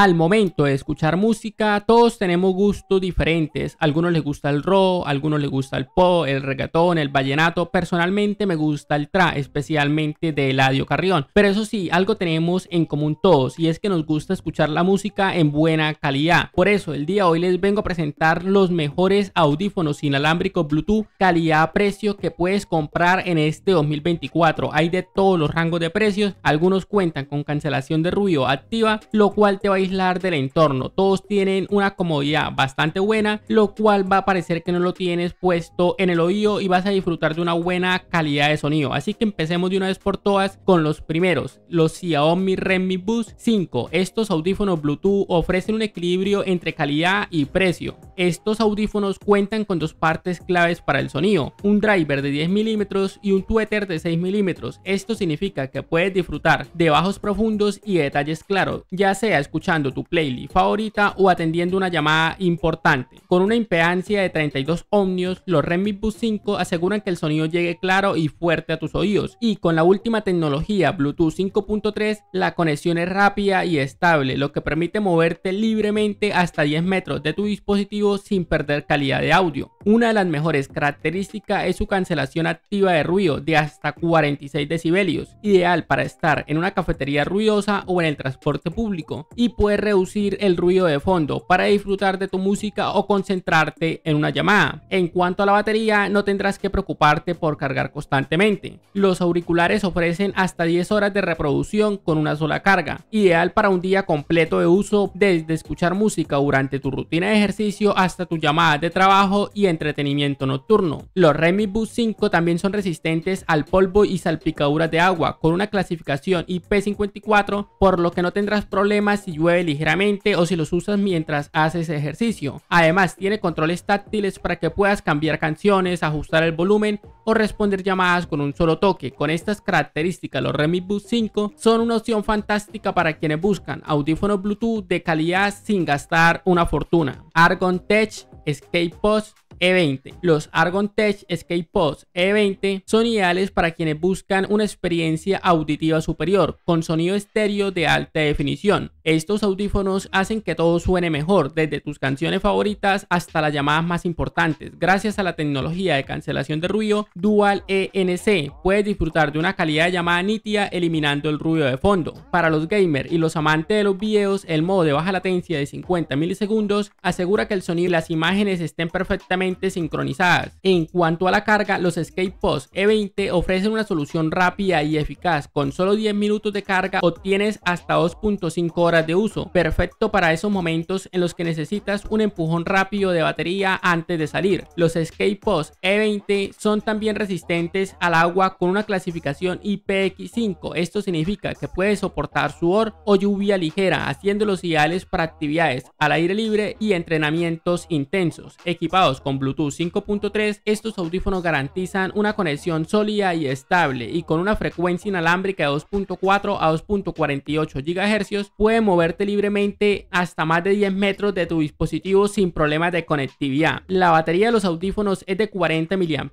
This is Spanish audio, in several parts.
al momento de escuchar música, todos tenemos gustos diferentes. algunos les gusta el rock, algunos les gusta el pop, el reggaetón, el vallenato. Personalmente me gusta el tra, especialmente de Eladio Carrión. Pero eso sí, algo tenemos en común todos y es que nos gusta escuchar la música en buena calidad. Por eso, el día hoy les vengo a presentar los mejores audífonos inalámbricos Bluetooth calidad-precio que puedes comprar en este 2024. Hay de todos los rangos de precios. Algunos cuentan con cancelación de ruido activa, lo cual te va a del entorno. Todos tienen una comodidad bastante buena, lo cual va a parecer que no lo tienes puesto en el oído y vas a disfrutar de una buena calidad de sonido. Así que empecemos de una vez por todas con los primeros, los Xiaomi Redmi Boost 5. Estos audífonos Bluetooth ofrecen un equilibrio entre calidad y precio. Estos audífonos cuentan con dos partes claves para el sonido, un driver de 10 milímetros y un tweeter de 6 milímetros. Esto significa que puedes disfrutar de bajos profundos y detalles claros, ya sea escuchando tu playlist favorita o atendiendo una llamada importante. Con una impedancia de 32 ohmios, los Redmi Buds 5 aseguran que el sonido llegue claro y fuerte a tus oídos. Y con la última tecnología Bluetooth 5.3, la conexión es rápida y estable, lo que permite moverte libremente hasta 10 metros de tu dispositivo sin perder calidad de audio. Una de las mejores características es su cancelación activa de ruido de hasta 46 decibelios, ideal para estar en una cafetería ruidosa o en el transporte público. Y puedes reducir el ruido de fondo para disfrutar de tu música o concentrarte en una llamada. En cuanto a la batería, no tendrás que preocuparte por cargar constantemente. Los auriculares ofrecen hasta 10 horas de reproducción con una sola carga, ideal para un día completo de uso desde escuchar música durante tu rutina de ejercicio hasta tus llamada de trabajo y entretenimiento nocturno. Los Redmi Boost 5 también son resistentes al polvo y salpicaduras de agua con una clasificación IP54, por lo que no tendrás problemas si llueve ligeramente o si los usas mientras haces ejercicio. Además, tiene controles táctiles para que puedas cambiar canciones, ajustar el volumen o responder llamadas con un solo toque. Con estas características, los remix Boost 5 son una opción fantástica para quienes buscan audífonos Bluetooth de calidad sin gastar una fortuna. Argon Tech, Escape Post, e20. Los Argon Tech Escape Pods E20 son ideales para quienes buscan una experiencia auditiva superior con sonido estéreo de alta definición. Estos audífonos hacen que todo suene mejor, desde tus canciones favoritas hasta las llamadas más importantes. Gracias a la tecnología de cancelación de ruido Dual ENC, puedes disfrutar de una calidad de llamada nítida eliminando el ruido de fondo. Para los gamers y los amantes de los videos, el modo de baja latencia de 50 milisegundos asegura que el sonido y las imágenes estén perfectamente sincronizadas. En cuanto a la carga, los Escape Post E20 ofrecen una solución rápida y eficaz. Con solo 10 minutos de carga obtienes hasta 2.5 horas de uso, perfecto para esos momentos en los que necesitas un empujón rápido de batería antes de salir. Los Escape Post E20 son también resistentes al agua con una clasificación IPX5. Esto significa que puede soportar sudor o lluvia ligera, haciéndolos ideales para actividades al aire libre y entrenamientos intensos. Equipados con Bluetooth 5.3, estos audífonos garantizan una conexión sólida y estable y con una frecuencia inalámbrica de 2.4 a 2.48 GHz puede moverte libremente hasta más de 10 metros de tu dispositivo sin problemas de conectividad. La batería de los audífonos es de 40 mAh,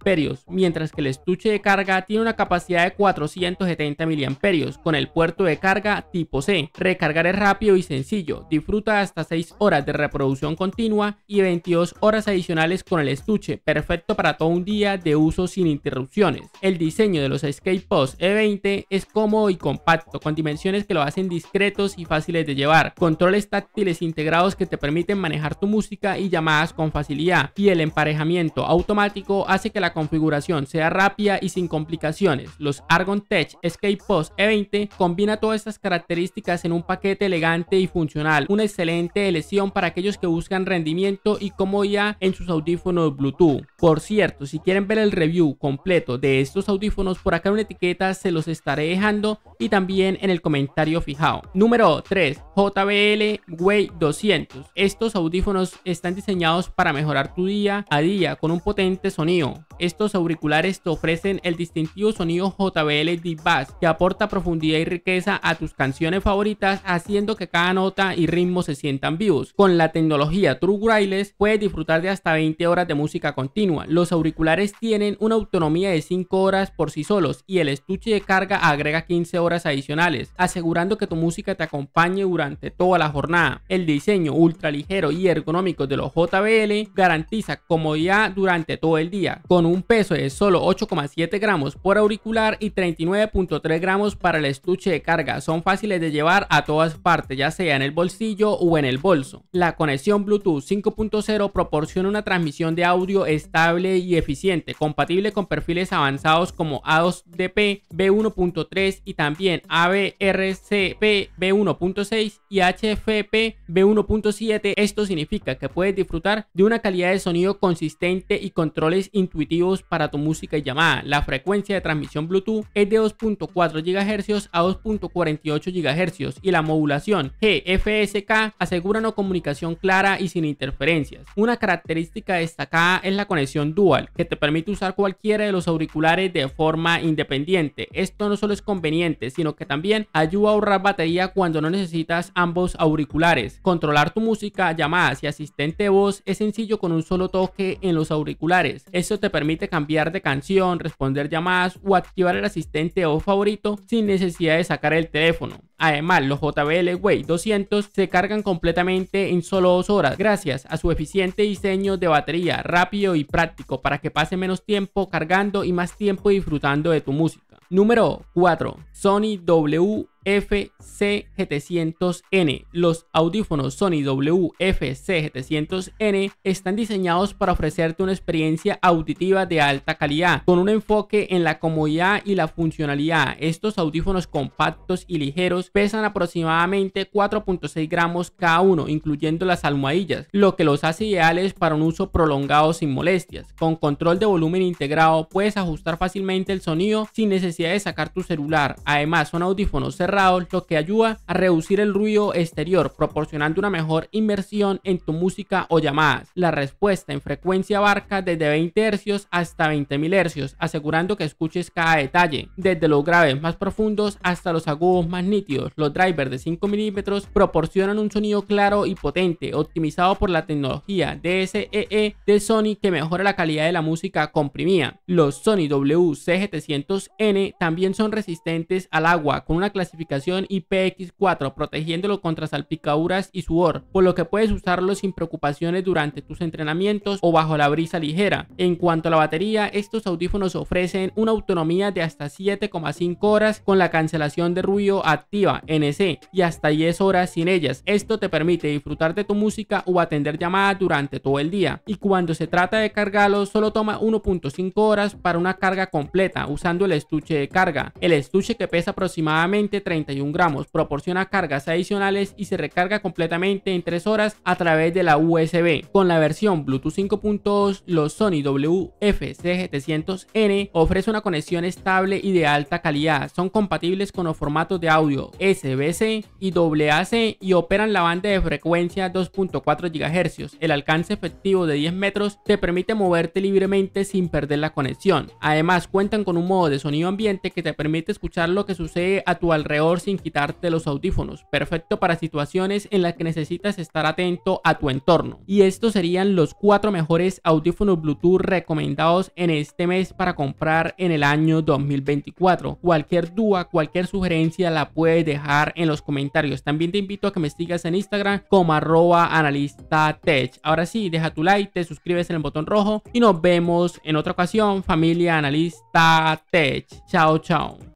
mientras que el estuche de carga tiene una capacidad de 470 mAh con el puerto de carga tipo C. Recargar es rápido y sencillo, disfruta hasta 6 horas de reproducción continua y 22 horas adicionales con el estuche, perfecto para todo un día de uso sin interrupciones. El diseño de los Escape Post E20 es cómodo y compacto, con dimensiones que lo hacen discretos y fáciles de llevar, controles táctiles integrados que te permiten manejar tu música y llamadas con facilidad, y el emparejamiento automático hace que la configuración sea rápida y sin complicaciones. Los Argon Tech Escape Post E20 combina todas estas características en un paquete elegante y funcional, una excelente elección para aquellos que buscan rendimiento y comodidad en sus audífonos Bluetooth. Por cierto, si quieren ver el review completo de estos audífonos, por acá en una etiqueta se los estaré dejando y también en el comentario fijado. Número 3. JBL Way 200. Estos audífonos están diseñados para mejorar tu día a día con un potente sonido. Estos auriculares te ofrecen el distintivo sonido JBL Deep Bass que aporta profundidad y riqueza a tus canciones favoritas haciendo que cada nota y ritmo se sientan vivos. Con la tecnología True Wireless puedes disfrutar de hasta 20 horas de música continua. Los auriculares tienen una autonomía de 5 horas por sí solos y el estuche de carga agrega 15 horas adicionales, asegurando que tu música te acompañe durante toda la jornada. El diseño ultra ligero y ergonómico de los JBL garantiza comodidad durante todo el día, con un peso de solo 8,7 gramos por auricular y 39.3 gramos para el estuche de carga. Son fáciles de llevar a todas partes, ya sea en el bolsillo o en el bolso. La conexión Bluetooth 5.0 proporciona una transmisión de audio estable y eficiente, compatible con perfiles avanzados como A2DP, B1.3 y también ABRCP B1.6 y HFP B1.7. Esto significa que puedes disfrutar de una calidad de sonido consistente y controles intuitivos para tu música y llamada. La frecuencia de transmisión Bluetooth es de 2.4 GHz a 2.48 GHz y la modulación GFSK asegura una comunicación clara y sin interferencias. Una característica de destacada es la conexión dual, que te permite usar cualquiera de los auriculares de forma independiente. Esto no solo es conveniente, sino que también ayuda a ahorrar batería cuando no necesitas ambos auriculares. Controlar tu música, llamadas y asistente voz es sencillo con un solo toque en los auriculares. Esto te permite cambiar de canción, responder llamadas o activar el asistente o favorito sin necesidad de sacar el teléfono. Además, los JBL Way 200 se cargan completamente en solo dos horas gracias a su eficiente diseño de batería rápido y práctico para que pase menos tiempo cargando y más tiempo disfrutando de tu música. Número 4. Sony W fc 700 n Los audífonos Sony WFC700N están diseñados para ofrecerte una experiencia auditiva de alta calidad, con un enfoque en la comodidad y la funcionalidad. Estos audífonos compactos y ligeros pesan aproximadamente 4.6 gramos cada uno, incluyendo las almohadillas, lo que los hace ideales para un uso prolongado sin molestias. Con control de volumen integrado puedes ajustar fácilmente el sonido sin necesidad de sacar tu celular. Además, son audífonos cerrados lo que ayuda a reducir el ruido exterior, proporcionando una mejor inmersión en tu música o llamadas. La respuesta en frecuencia abarca desde 20 Hz hasta 20.000 Hz, asegurando que escuches cada detalle, desde los graves más profundos hasta los agudos más nítidos. Los drivers de 5 milímetros proporcionan un sonido claro y potente, optimizado por la tecnología DSEE de Sony que mejora la calidad de la música comprimida. Los Sony WC700N también son resistentes al agua, con una clasificación y IPX4, protegiéndolo contra salpicaduras y sudor, por lo que puedes usarlo sin preocupaciones durante tus entrenamientos o bajo la brisa ligera. En cuanto a la batería, estos audífonos ofrecen una autonomía de hasta 7,5 horas con la cancelación de ruido activa NC y hasta 10 horas sin ellas. Esto te permite disfrutar de tu música o atender llamadas durante todo el día. Y cuando se trata de cargarlo, solo toma 1.5 horas para una carga completa usando el estuche de carga. El estuche que pesa aproximadamente 31 gramos, proporciona cargas adicionales y se recarga completamente en 3 horas a través de la USB. Con la versión Bluetooth 5.2, los Sony WF-C700N ofrece una conexión estable y de alta calidad, son compatibles con los formatos de audio SBC y WAC y operan la banda de frecuencia 2.4 GHz. El alcance efectivo de 10 metros te permite moverte libremente sin perder la conexión. Además, cuentan con un modo de sonido ambiente que te permite escuchar lo que sucede a tu alrededor sin quitarte los audífonos, perfecto para situaciones en las que necesitas estar atento a tu entorno. Y estos serían los cuatro mejores audífonos Bluetooth recomendados en este mes para comprar en el año 2024. Cualquier duda, cualquier sugerencia la puedes dejar en los comentarios. También te invito a que me sigas en Instagram como arroba analista tech. Ahora sí, deja tu like, te suscribes en el botón rojo y nos vemos en otra ocasión, familia analista tech. Chao, chao.